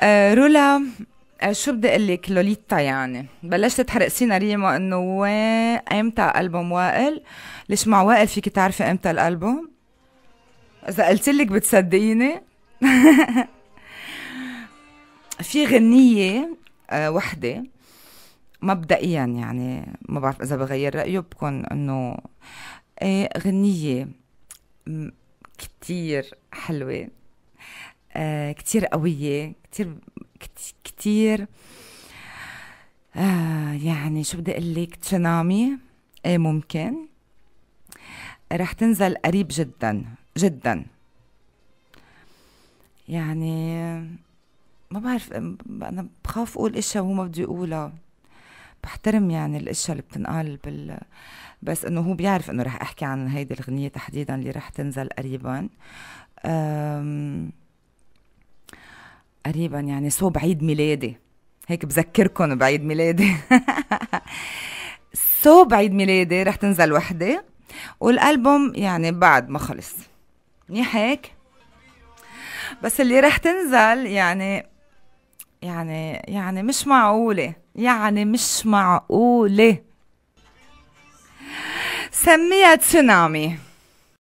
آه، رولا آه، شو بدي اقول لك لوليتا يعني بلشت تحرق سيناريو ريما انه وين امتى البوم وائل ليش مع وائل فيك تعرفي امتى الالبوم اذا قلت لك بتصدقيني في غنيه آه، وحده مبدئيا يعني ما بعرف اذا بغير رايه بكون انه ايه غنيه كتير حلوه آه، كتير قوية كتير كتير آه، يعني شو بدي اقول لك تسونامي ايه ممكن رح تنزل قريب جدا جدا يعني ما بعرف انا بخاف اقول اشياء وهو ما بده يقولها بحترم يعني الاشياء اللي بتنقال بال بس انه هو بيعرف انه رح احكي عن هيدي الاغنيه تحديدا اللي رح تنزل قريبا أم... قريبا يعني صوب عيد ميلادي هيك بذكركم بعيد ميلادي صوب عيد ميلادي رح تنزل وحده والالبوم يعني بعد ما خلص منيح هيك بس اللي رح تنزل يعني يعني يعني مش معقولة يعني مش معقولة سميها تسونامي